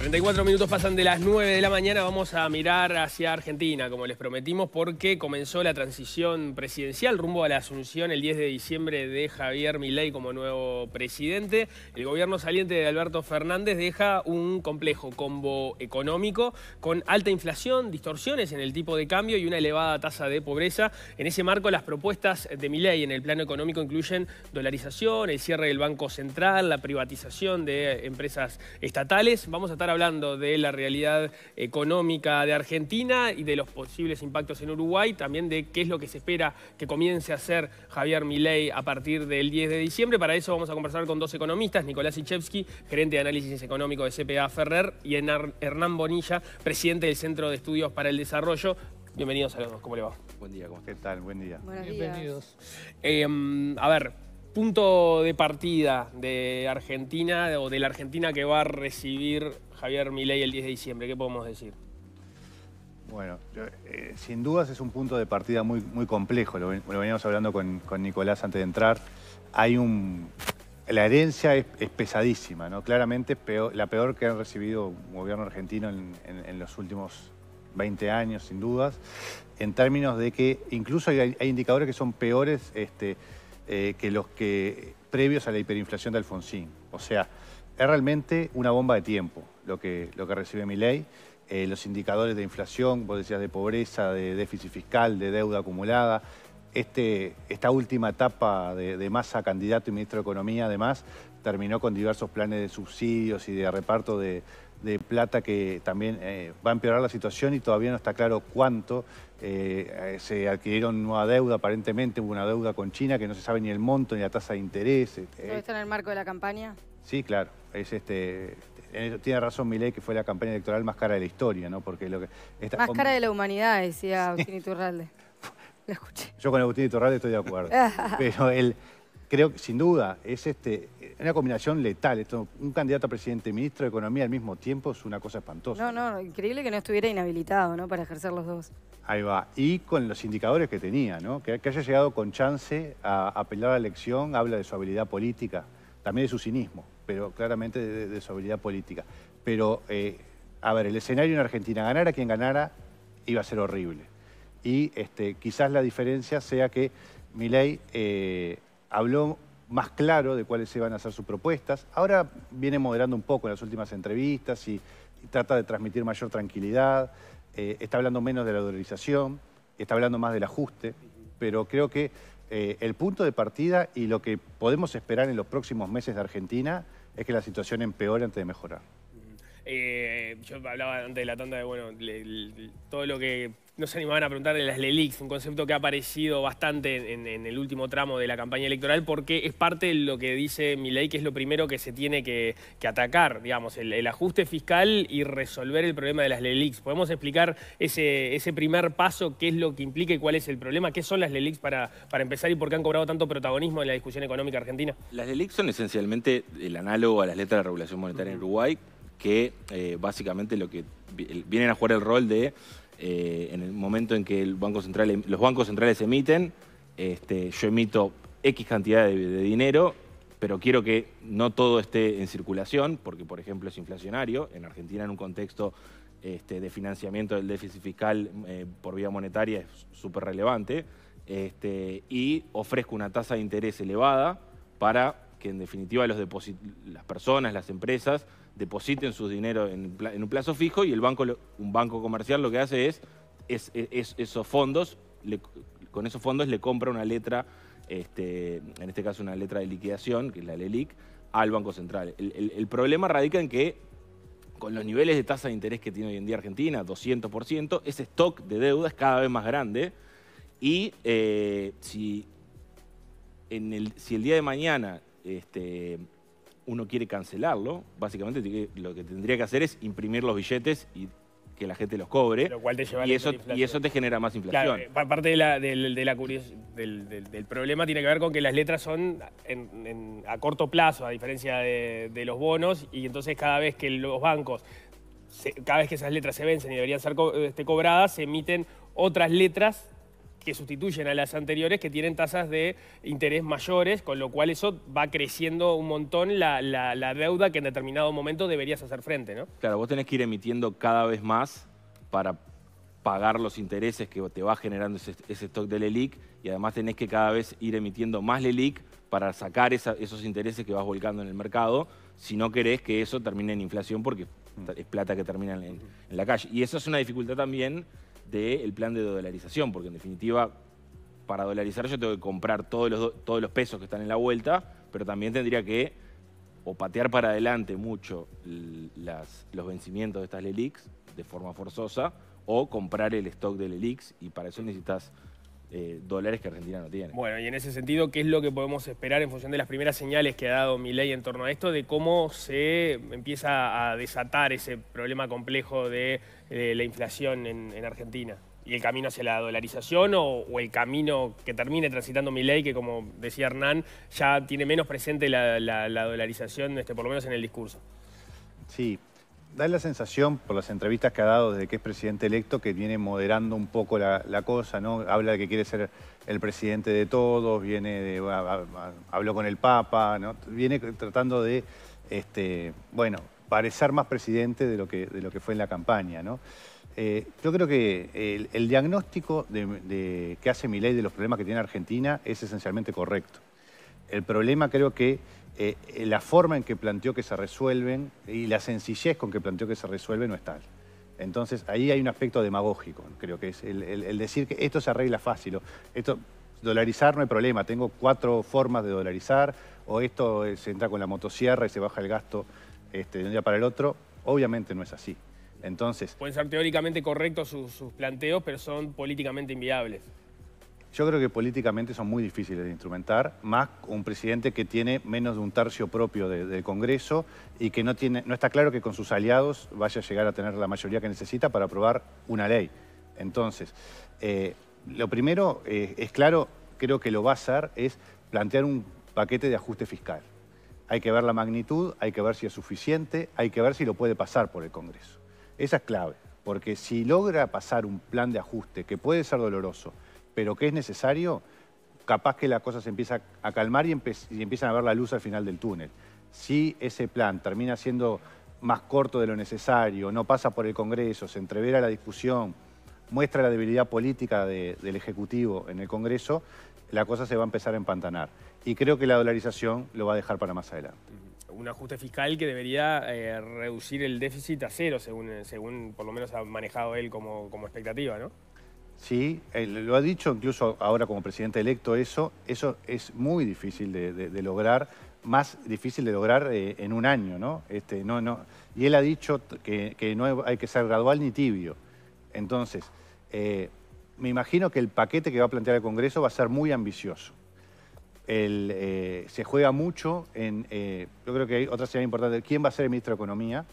34 minutos pasan de las 9 de la mañana, vamos a mirar hacia Argentina, como les prometimos, porque comenzó la transición presidencial rumbo a la asunción el 10 de diciembre de Javier Milei como nuevo presidente. El gobierno saliente de Alberto Fernández deja un complejo combo económico con alta inflación, distorsiones en el tipo de cambio y una elevada tasa de pobreza. En ese marco, las propuestas de Milei en el plano económico incluyen dolarización, el cierre del Banco Central, la privatización de empresas estatales. Vamos a estar hablando de la realidad económica de Argentina y de los posibles impactos en Uruguay, también de qué es lo que se espera que comience a hacer Javier Milei a partir del 10 de diciembre. Para eso vamos a conversar con dos economistas, Nicolás Ichevsky, gerente de análisis económico de CPA Ferrer, y Hernán Bonilla, presidente del Centro de Estudios para el Desarrollo. Bienvenidos a los dos, ¿cómo le va? Buen día, ¿cómo? está? Buen día. Bienvenidos. Em, a ver, punto de partida de Argentina o de la Argentina que va a recibir Javier Milei el 10 de diciembre? ¿Qué podemos decir? Bueno, eh, sin dudas es un punto de partida muy, muy complejo. Lo, veníamos hablando con, Nicolás antes de entrar. Hay un... La herencia es, pesadísima, ¿no? Claramente peor, la peor que han recibido un gobierno argentino en, los últimos 20 años, sin dudas, en términos de que incluso hay, indicadores que son peores este, eh, que los que previos a la hiperinflación de Alfonsín. O sea, es realmente una bomba de tiempo lo que, lo que recibe mi ley. Eh, los indicadores de inflación, vos decías de pobreza, de déficit fiscal, de deuda acumulada, este, esta última etapa de, masa candidato y ministro de Economía, además, terminó con diversos planes de subsidios y de reparto de, plata que también eh, va a empeorar la situación y todavía no está claro cuánto. Eh, se adquirieron nueva deuda, aparentemente hubo una deuda con China que no se sabe ni el monto ni la tasa de interés. ¿Está en el marco de la campaña? Sí, claro. Es este, tiene razón Milei que fue la campaña electoral más cara de la historia, ¿no? Porque lo que más cara de la humanidad, decía Agustín Iturralde. Lo escuché. Yo con Agustín Iturralde estoy de acuerdo. Pero él creo que sin duda es este, una combinación letal. Esto, un candidato a presidente y ministro de Economía al mismo tiempo es una cosa espantosa. No, no, increíble que no estuviera inhabilitado ¿no? para ejercer los dos. Ahí va. Y con los indicadores que tenía, ¿no? que, que haya llegado con chance a apelar a la elección, habla de su habilidad política, también de su cinismo pero claramente de, su habilidad política. Pero, eh, a ver, el escenario en Argentina, ...ganar a quien ganara, iba a ser horrible. Y este, quizás la diferencia sea que Milei eh, habló más claro de cuáles iban a ser sus propuestas. Ahora viene moderando un poco en las últimas entrevistas y, trata de transmitir mayor tranquilidad. Eh, está hablando menos de la dolarización, está hablando más del ajuste, pero creo que el punto de partida y lo que podemos esperar en los próximos meses de Argentina es que la situación empeora antes de mejorar. Eh, yo hablaba antes de la tanda de, bueno, todo lo que no se animaban a preguntar de las LELIX, un concepto que ha aparecido bastante en, el último tramo de la campaña electoral porque es parte de lo que dice mi ley, que es lo primero que se tiene que, atacar, digamos, el, ajuste fiscal y resolver el problema de las LELIX. ¿Podemos explicar ese, primer paso, qué es lo que implica y cuál es el problema? ¿Qué son las LELIX para, para empezar y por qué han cobrado tanto protagonismo en la discusión económica argentina? Las LELIX son esencialmente el análogo a las letras de regulación monetaria en Uruguay, que eh, básicamente lo que vienen a jugar el rol de, eh, en el momento en que em, los bancos centrales emiten, este, yo emito X cantidad de, dinero pero quiero que no todo esté en circulación, porque por ejemplo es inflacionario. En Argentina, en un contexto este, de financiamiento del déficit fiscal eh, por vía monetaria, es súper relevante. Este, y ofrezco una tasa de interés elevada para que en definitiva las personas, las empresas, depositen sus dinero en, un plazo fijo y el banco, un banco comercial lo que hace es, esos fondos, con esos fondos le compra una letra, este, en este caso una letra de liquidación, que es la LELIC, al Banco Central. El, problema radica en que con los niveles de tasa de interés que tiene hoy en día Argentina, 200%, ese stock de deuda es cada vez más grande y eh, si, el, si el día de mañana este, uno quiere cancelarlo, básicamente lo que tendría que hacer es imprimir los billetes y que la gente los cobre. y, eso, y eso te genera más inflación. Eh, parte de la, del, problema tiene que ver con que las letras son a corto plazo, a diferencia de, los bonos, y entonces cada vez que los bancos cada vez que esas letras se vencen y deberían ser este, cobradas, se emiten otras letras que sustituyen a las anteriores que tienen tasas de interés mayores, con lo cual eso va creciendo un montón la, deuda que en determinado momento deberías hacer frente, ¿no? Claro, vos tenés que ir emitiendo cada vez más para pagar los intereses que te va generando ese, stock de LELIC y además tenés que cada vez ir emitiendo más LELIC e para sacar esos intereses que vas volcando en el mercado si no querés que eso termine en inflación porque es plata que termina en, en la calle. Y eso es una dificultad también del plan de dolarización, porque en definitiva, para dolarizar yo tengo que comprar todos los, todos los pesos que están en la vuelta, pero también tendría que o patear para adelante mucho los vencimientos de estas LELIX de forma forzosa, o comprar el stock de ELIX y para eso necesitas eh, dólares que Argentina no tiene. Bueno, y en ese sentido, ¿qué es lo que podemos esperar en función de las primeras señales que ha dado Milei en torno a esto, de cómo se empieza a desatar ese problema complejo de la inflación en, Argentina? ¿Y el camino hacia la dolarización o, el camino que termine transitando Milei, que como decía Hernán, ya tiene menos presente la, dolarización, este, por lo menos en el discurso? Sí, da la sensación, por las entrevistas que ha dado desde que es presidente electo, que viene moderando un poco la, cosa, ¿no? Habla de que quiere ser el presidente de todos, viene de, habló con el Papa, ¿no? Viene tratando de, este, bueno, parecer más presidente de lo que, de lo que fue en la campaña, ¿no? Eh, yo creo que el, diagnóstico de, de, que hace ley de los problemas que tiene Argentina es esencialmente correcto. El problema creo que eh, eh, la forma en que planteó que se resuelven y la sencillez con que planteó que se resuelven no es tal. Entonces ahí hay un aspecto demagógico, creo que es el, decir que esto se arregla fácil, esto dolarizar no hay problema, tengo cuatro formas de dolarizar, o esto eh, se entra con la motosierra y se baja el gasto este, de un día para el otro, obviamente no es así. Entonces, Pueden ser teóricamente correctos sus planteos, pero son políticamente inviables. Yo creo que políticamente son muy difíciles de instrumentar, más un presidente que tiene menos de un tercio propio del Congreso y que no, tiene, no está claro que con sus aliados vaya a llegar a tener la mayoría que necesita para aprobar una ley. Entonces, eh, lo primero eh, es claro, creo que lo va a hacer, es plantear un paquete de ajuste fiscal. Hay que ver la magnitud, hay que ver si es suficiente, hay que ver si lo puede pasar por el Congreso. Esa es clave, porque si logra pasar un plan de ajuste que puede ser doloroso, pero que es necesario, capaz que las cosas se empieza a calmar y, empiezan a ver la luz al final del túnel. Si ese plan termina siendo más corto de lo necesario, no pasa por el Congreso, se entrevera la discusión, muestra la debilidad política del Ejecutivo en el Congreso, la cosa se va a empezar a empantanar. Y creo que la dolarización lo va a dejar para más adelante. Un ajuste fiscal que debería eh, reducir el déficit a cero, según, por lo menos ha manejado él como expectativa, ¿no? Sí, eh, lo ha dicho incluso ahora como presidente electo eso, eso es muy difícil de, lograr, más difícil de lograr eh, en un año, ¿no? Este, no, no y él ha dicho que, no hay que ser gradual ni tibio. Entonces, eh, me imagino que el paquete que va a plantear el Congreso va a ser muy ambicioso. se juega mucho en, yo creo que hay otra señal importante, ¿quién va a ser el ministro de Economía?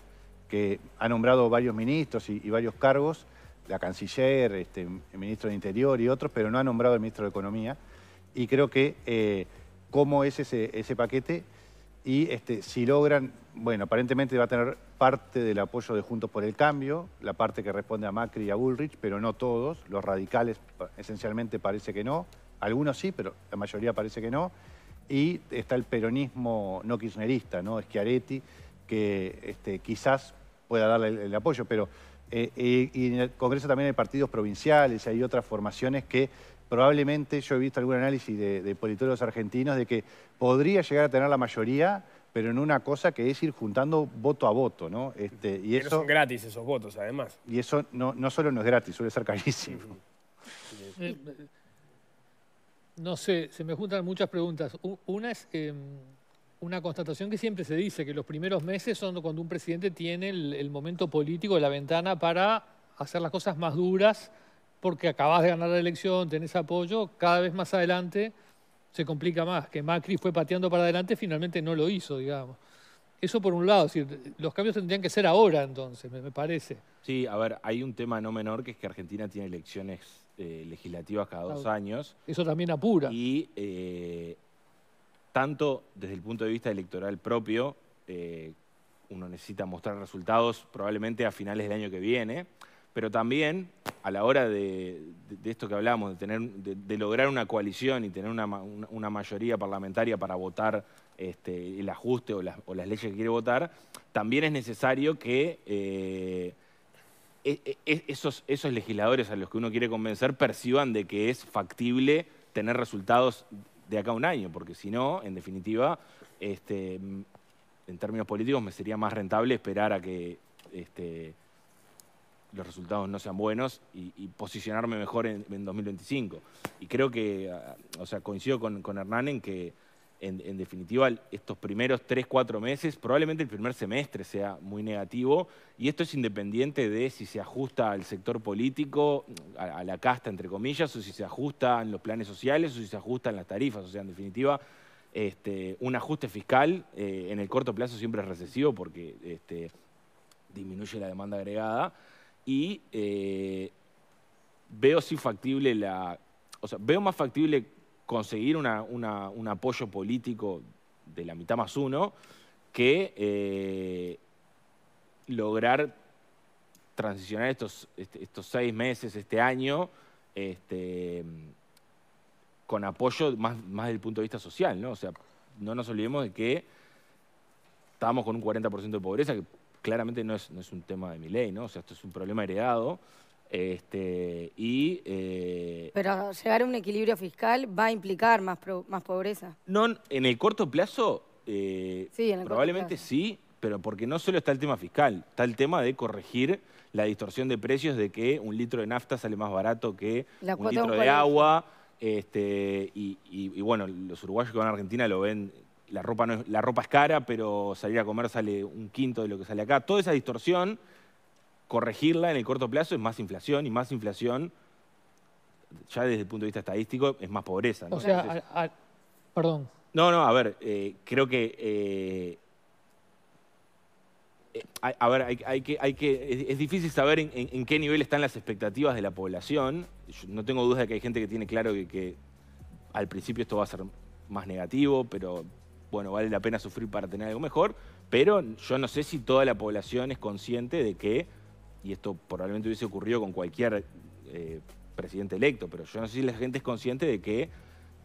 Que ha nombrado varios ministros y varios cargos la canciller, este, el ministro de Interior y otros, pero no ha nombrado el ministro de Economía. Y creo que eh, cómo es ese, ese paquete y este, si logran, bueno, aparentemente va a tener parte del apoyo de Juntos por el Cambio, la parte que responde a Macri y a Bullrich, pero no todos, los radicales esencialmente parece que no, algunos sí, pero la mayoría parece que no, y está el peronismo no kirchnerista, ¿no? Schiaretti, que este, quizás pueda darle el, el apoyo, pero eh, y en el Congreso también hay partidos provinciales, hay otras formaciones que probablemente, yo he visto algún análisis de, de politólogos argentinos, de que podría llegar a tener la mayoría, pero en una cosa que es ir juntando voto a voto, ¿no? Este, y pero eso, son gratis esos votos, además. Y eso no, no solo no es gratis, suele ser carísimo. Eh, no sé, se me juntan muchas preguntas. Una es... Em, una constatación que siempre se dice, que los primeros meses son cuando un presidente tiene el, momento político, la ventana para hacer las cosas más duras, porque acabas de ganar la elección, tenés apoyo, cada vez más adelante se complica más. Que Macri fue pateando para adelante, finalmente no lo hizo, digamos. Eso por un lado, los cambios tendrían que ser ahora entonces, me, parece. Sí, a ver, hay un tema no menor que es que Argentina tiene elecciones eh, legislativas cada dos años. Eso también apura. Y eh, tanto desde el punto de vista electoral propio, eh, uno necesita mostrar resultados probablemente a finales del año que viene, pero también a la hora de, esto que hablamos, de, tener, de, lograr una coalición y tener una, mayoría parlamentaria para votar este, el ajuste o las, leyes que quiere votar, también es necesario que eh, e, e, e, esos, esos legisladores a los que uno quiere convencer perciban de que es factible tener resultados de acá a un año, porque si no, en definitiva, este, en términos políticos me sería más rentable esperar a que este, los resultados no sean buenos y, posicionarme mejor en, 2025. Y creo que, ah, o sea, coincido con Hernán en que en, definitiva, estos primeros tres, cuatro meses, probablemente el primer semestre sea muy negativo, y esto es independiente de si se ajusta al sector político, a, la casta, entre comillas, o si se ajustan los planes sociales, o si se ajustan las tarifas. O sea, en definitiva, este, un ajuste fiscal eh, en el corto plazo siempre es recesivo porque este, disminuye la demanda agregada, y eh, veo si factible la... O sea, veo más factible conseguir un apoyo político de la mitad más uno que eh, lograr transicionar este, estos, seis meses, este año, este, con apoyo más, del punto de vista social, ¿no? O sea, no nos olvidemos de que estábamos con un 40% de pobreza, que claramente no es, no es un tema de mi ley, ¿no? O sea, esto es un problema heredado. Este, y, eh, Pero llegar a un equilibrio fiscal va a implicar más, más pobreza. No, en el corto plazo, eh, probablemente sí, pero porque no solo está el tema fiscal, está el tema de corregir la distorsión de precios de que un litro de nafta sale más barato que un litro de agua. Este, y, bueno, los uruguayos que van a Argentina lo ven, la ropa, no la ropa es cara, pero salir a comer sale un quinto de lo que sale acá. Toda esa distorsión corregirla en el corto plazo es más inflación y más inflación, ya desde el punto de vista estadístico, es más pobreza. O sea, perdón. No, no, a ver, eh, creo que... Eh, eh, a, ver, hay, que, hay que, es, difícil saber en, qué nivel están las expectativas de la población. no tengo duda de que hay gente que tiene claro que, al principio esto va a ser más negativo, pero bueno, vale la pena sufrir para tener algo mejor. Pero yo no sé si toda la población es consciente de que y esto probablemente hubiese ocurrido con cualquier eh, presidente electo, pero yo no sé si la gente es consciente de que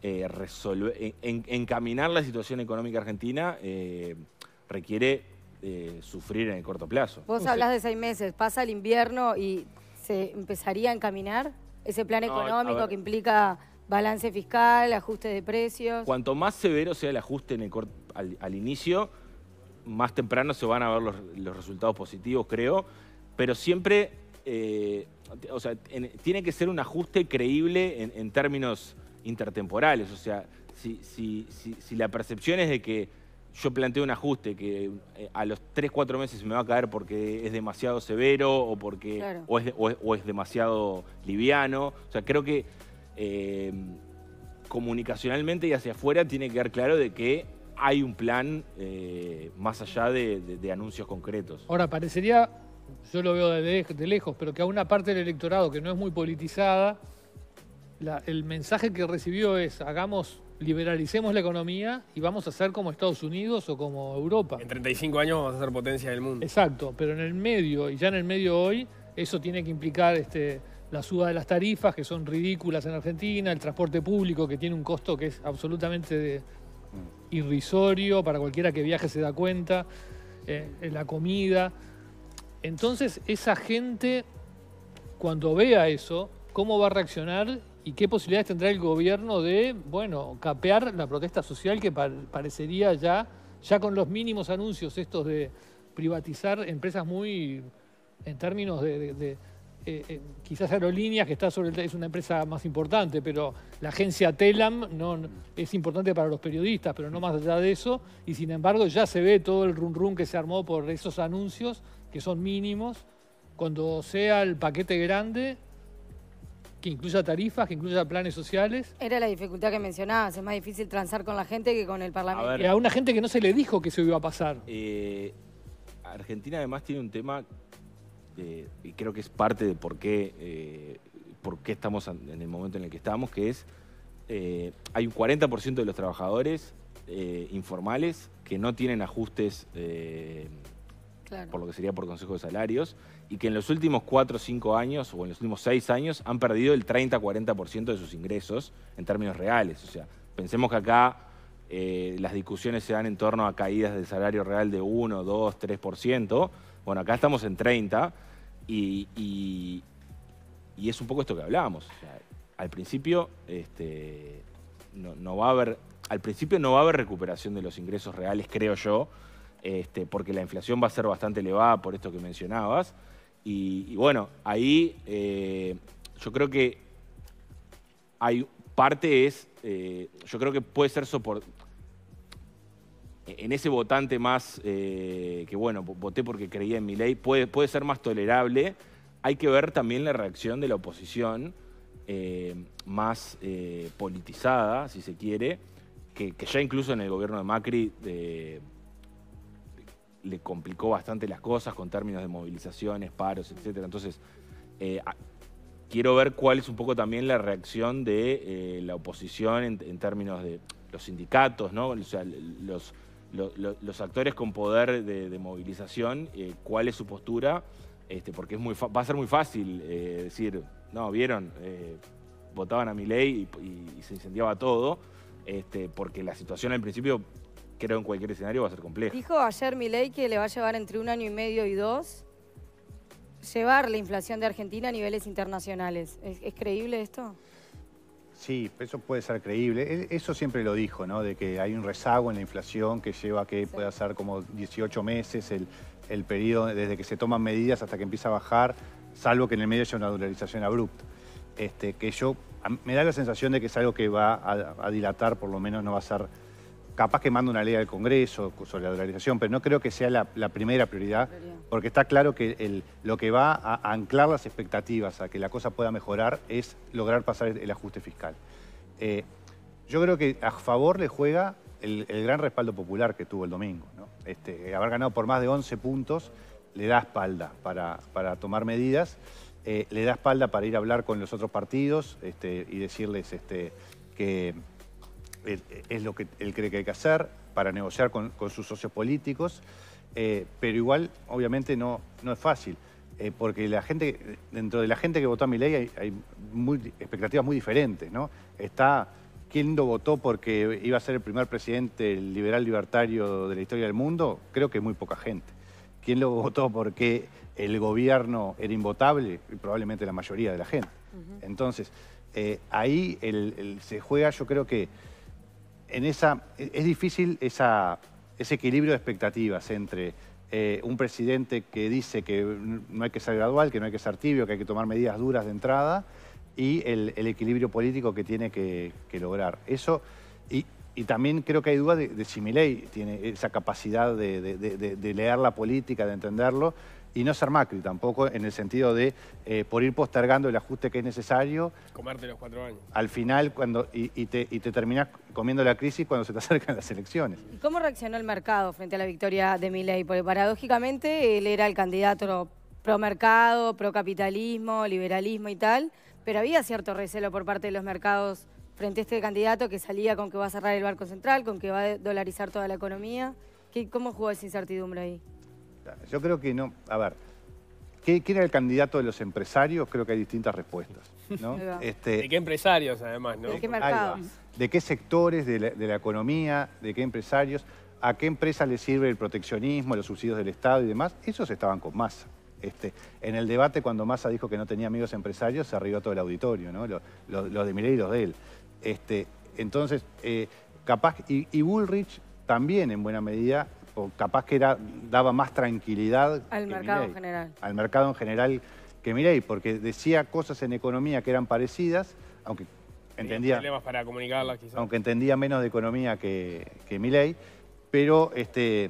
eh, resolver, encaminar la situación económica argentina eh, requiere sufrir en el corto plazo. Vos hablas de seis meses, pasa el invierno y se empezaría a encaminar ese plan económico que implica balance fiscal, ajuste de precios. Cuanto más severo sea el ajuste en al, inicio, más temprano se van a ver los resultados positivos, creo pero siempre, eh, o sea, tiene que ser un ajuste creíble en, términos intertemporales. O sea, si, si, si, la percepción es de que yo planteo un ajuste que eh, a los 3, 4 meses me va a caer porque es demasiado severo o porque es, demasiado liviano. O sea, creo que eh, comunicacionalmente y hacia afuera tiene que quedar claro de que hay un plan más allá de anuncios concretos. Ahora, parecería yo lo veo de, lejos, pero que a una parte del electorado que no es muy politizada, el mensaje que recibió es hagamos, liberalicemos la economía y vamos a ser como Estados Unidos o como Europa. En 35 años vamos a ser potencia del mundo. Exacto, pero en el medio, y ya en el medio hoy, eso tiene que implicar este, la suba de las tarifas, que son ridículas en Argentina, el transporte público, que tiene un costo que es absolutamente irrisorio, para cualquiera que viaje se da cuenta, eh, la comida. Entonces, esa gente, cuando vea eso, ¿cómo va a reaccionar y qué posibilidades tendrá el gobierno de, bueno, capear la protesta social que parecería ya, ya con los mínimos anuncios estos de privatizar empresas muy, en términos de, eh, eh, quizás Aerolíneas, que está sobre es una empresa más importante, pero la agencia Telam no, es importante para los periodistas, pero no más allá de eso, y sin embargo ya se ve todo el run run que se armó por esos anuncios que son mínimos, cuando sea el paquete grande, que incluya tarifas, que incluya planes sociales. Era la dificultad que mencionabas, es más difícil transar con la gente que con el Parlamento. A, una gente que no se le dijo que se iba a pasar. Eh, Argentina además tiene un tema, y creo que es parte de por qué, eh, estamos en el momento en el que estamos, que es, eh, hay un 40% de los trabajadores informales que no tienen ajustes por lo que sería por Consejo de Salarios, y que en los últimos 4 o 5 años, o en los últimos 6 años, han perdido el 30-40% de sus ingresos en términos reales. O sea, pensemos que acá eh, las discusiones se dan en torno a caídas del salario real de 1, 2, 3%. Bueno, acá estamos en 30 y, es un poco esto que hablábamos. al principio este, no va a haber... Al principio no va a haber recuperación de los ingresos reales, creo yo, este, porque la inflación va a ser bastante elevada por esto que mencionabas. Y, bueno, ahí eh, yo creo que hay parte es, eh, yo creo que puede ser soportado en ese votante más, eh, que bueno, voté porque creía en mi ley, puede, puede, ser más tolerable. Hay que ver también la reacción de la oposición más politizada, si se quiere, que, que, ya incluso en el gobierno de Macri le complicó bastante las cosas con términos de movilizaciones, paros, etc. Entonces, eh, quiero ver cuál es un poco también la reacción de eh, la oposición en, términos de los sindicatos, ¿no? O sea, los, actores con poder de, movilización, eh, cuál es su postura, este, porque es muy va a ser muy fácil decir, no, vieron, votaban a mi ley y, se incendiaba todo, este, porque la situación al principio creo que en cualquier escenario va a ser complejo. Dijo ayer Milei que le va a llevar entre un año y medio y dos llevar la inflación de Argentina a niveles internacionales. ¿Es, creíble esto? Sí, eso puede ser creíble. E, eso siempre lo dijo, ¿no? De que hay un rezago en la inflación que lleva que pueda ser como 18 meses el, el periodo desde que se toman medidas hasta que empieza a bajar, salvo que en el medio haya una dolarización abrupta. Este, que yo, me da la sensación de que es algo que va a dilatar, por lo menos no va a ser capaz que manda una ley al Congreso sobre la dolarización, pero no creo que sea la, primera prioridad, porque está claro que lo que va a, anclar las expectativas a que la cosa pueda mejorar es lograr pasar el, ajuste fiscal. Eh, yo creo que a favor le juega el, gran respaldo popular que tuvo el domingo. Este, haber ganado por más de 11 puntos le da espalda para, tomar medidas, eh, le da espalda para ir a hablar con los otros partidos este, y decirles este, que es lo que él cree que hay que hacer para negociar con, sus socios políticos, eh, pero igual, obviamente, no, no es fácil, eh, porque la gente, dentro de la gente que votó a mi ley hay, expectativas muy diferentes, ¿no? Está quién lo votó porque iba a ser el primer presidente liberal libertario de la historia del mundo, creo que muy poca gente. ¿Quién lo votó porque el gobierno era invotable? Probablemente la mayoría de la gente. Entonces, eh, ahí se juega, yo creo que en esa, e-, es difícil esa, ese equilibrio de expectativas entre eh, un presidente que dice que no hay que ser gradual, que no hay que ser tibio, que hay que tomar medidas duras de entrada y el, equilibrio político que tiene que, lograr. Eso, y, también creo que hay duda de, si si Milei tiene esa capacidad de leer la política, de entenderlo, y no ser Macri tampoco, en el sentido de eh, por ir postergando el ajuste que es necesario. Comerte los cuatro años. Al final, cuando y, te, y terminás comiendo la crisis cuando se te acercan las elecciones. ¿Y cómo reaccionó el mercado frente a la victoria de Milei? Porque paradójicamente él era el candidato pro mercado, pro capitalismo, liberalismo y tal, pero había cierto recelo por parte de los mercados frente a este candidato que salía con que va a cerrar el Banco Central, con que va a dolarizar toda la economía. ¿Cómo jugó esa incertidumbre ahí? Yo creo que no. A ver, ¿quién era el candidato de los empresarios? Creo que hay distintas respuestas. Este, ¿De qué empresarios, además? ¿De qué ¿De qué sectores de la, economía? ¿De qué empresarios? ¿A qué empresa le sirve el proteccionismo, los subsidios del Estado y demás? Esos estaban con Massa. Este, en el debate, cuando Massa dijo que no tenía amigos empresarios, se arriba todo el auditorio, ¿no? Los de Milei y los de él. Este, entonces, eh, capaz, y, y Bullrich también en buena medida o capaz que daba más tranquilidad... Al mercado en general. Al mercado en general que Miley, porque decía cosas en economía que eran parecidas, aunque entendía... Aunque entendía menos de economía que, que pero este,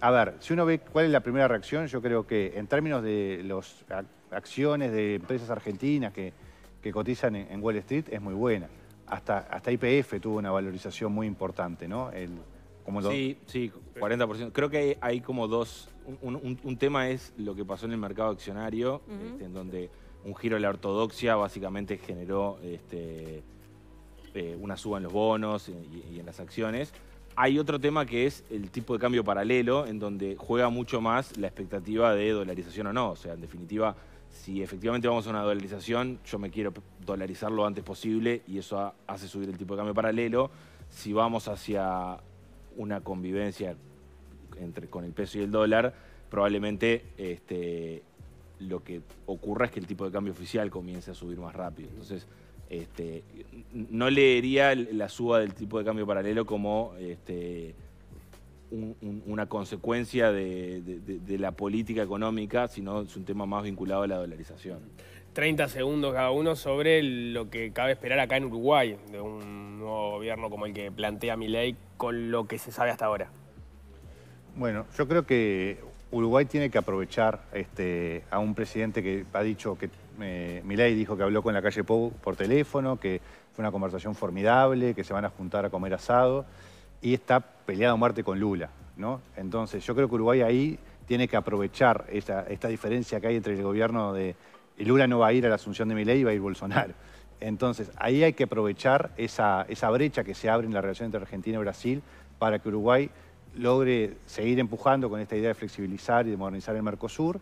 a ver, si uno ve cuál es la primera reacción, yo creo que en términos de las acciones de empresas argentinas que, cotizan en, Wall Street es muy buena. Hasta IPF tuvo una valorización muy importante, ¿no? Sí, sí, 40%. Creo que hay, como dos. Un, tema es lo que pasó en el mercado accionario, este, en donde un giro de la ortodoxia básicamente generó este, eh, una suba en los bonos y, y, en las acciones. Hay otro tema que es el tipo de cambio paralelo, en donde juega mucho más la expectativa de dolarización o no. O sea, en definitiva, si efectivamente vamos a una dolarización, yo me quiero dolarizar lo antes posible y eso hace subir el tipo de cambio paralelo. Si vamos hacia una convivencia entre, con el peso y el dólar, probablemente este, lo que ocurra es que el tipo de cambio oficial comience a subir más rápido. Entonces, este, no leería la suba del tipo de cambio paralelo como este, una consecuencia de, la política económica, sino es un tema más vinculado a la dolarización. 30 segundos cada uno sobre lo que cabe esperar acá en Uruguay de un nuevo gobierno como el que plantea Milei con lo que se sabe hasta ahora. Bueno, yo creo que Uruguay tiene que aprovechar este, a un presidente que ha dicho que eh, Milei dijo que habló con la calle Pou por teléfono, que fue una conversación formidable, que se van a juntar a comer asado y está peleado a muerte con Lula. ¿no? Entonces yo creo que Uruguay ahí tiene que aprovechar esta, diferencia que hay entre el gobierno de... Lula no va a ir a la asunción de Milei, va a ir Bolsonaro. Entonces ahí hay que aprovechar esa, brecha que se abre en la relación entre Argentina y Brasil para que Uruguay logre seguir empujando con esta idea de flexibilizar y de modernizar el Mercosur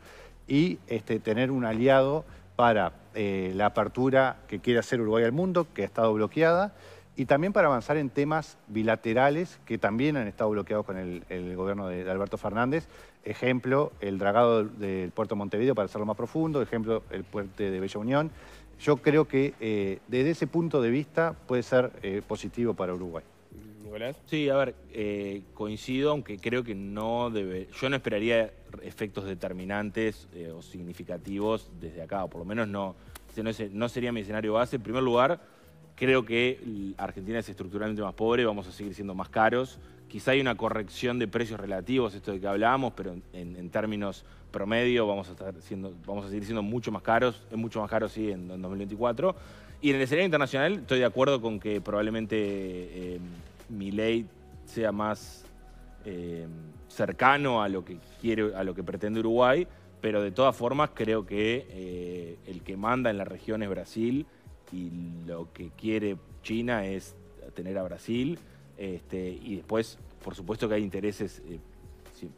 y este, tener un aliado para eh, la apertura que quiere hacer Uruguay al mundo, que ha estado bloqueada, y también para avanzar en temas bilaterales que también han estado bloqueados con el, gobierno de, Alberto Fernández. Ejemplo, el dragado del, puerto Montevideo para hacerlo más profundo, ejemplo, el puente de Bella Unión. Yo creo que eh, desde ese punto de vista puede ser eh, positivo para Uruguay. Nicolás. Sí, a ver, eh, coincido, aunque creo que no debe. Yo no esperaría efectos determinantes o significativos desde acá, o por lo menos no, no sería mi escenario base. En primer lugar, Creo que Argentina es estructuralmente más pobre, vamos a seguir siendo más caros. Quizá hay una corrección de precios relativos, esto de que hablábamos, pero en, términos promedio vamos a, vamos a seguir siendo mucho más caros, es mucho más caro, sí, en, 2024. Y en el escenario internacional estoy de acuerdo con que probablemente eh, mi ley sea más eh, cercano a lo que quiere, a lo que pretende Uruguay, pero de todas formas creo que eh, el que manda en la región es Brasil y lo que quiere China es tener a Brasil este, y después, por supuesto que hay intereses, eh,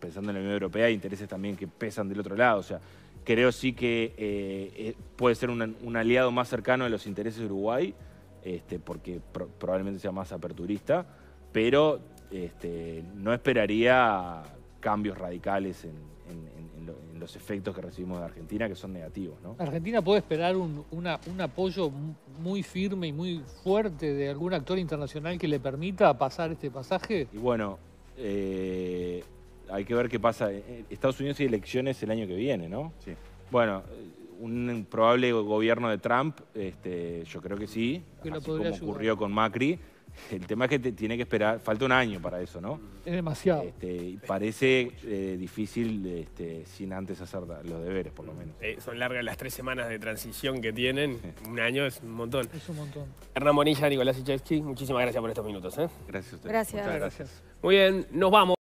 pensando en la Unión Europea, hay intereses también que pesan del otro lado, o sea, creo sí que eh, eh, puede ser un, aliado más cercano de los intereses de Uruguay, este, porque probablemente sea más aperturista, pero este, no esperaría cambios radicales en, los efectos que recibimos de Argentina, que son negativos. ¿Argentina puede esperar un, apoyo muy firme y muy fuerte de algún actor internacional que le permita pasar este pasaje? Y bueno, eh, hay que ver qué pasa. Eh, eh, Estados Unidos y elecciones el año que viene, ¿no? Sí. Bueno, un probable gobierno de Trump, este, yo creo que sí, así como ocurrió con Macri, el tema es que tiene que esperar, falta un año para eso, ¿no? Es demasiado. Este, parece eh, difícil este, sin antes hacer los deberes, por lo mm. menos. Eh, son largas las tres semanas de transición que tienen. Un año es un montón. Es un montón. Hernán Monilla, Nicolás Ichevsky, muchísimas gracias por estos minutos. ¿eh? Gracias a ustedes. Muchas gracias. Muy bien, nos vamos.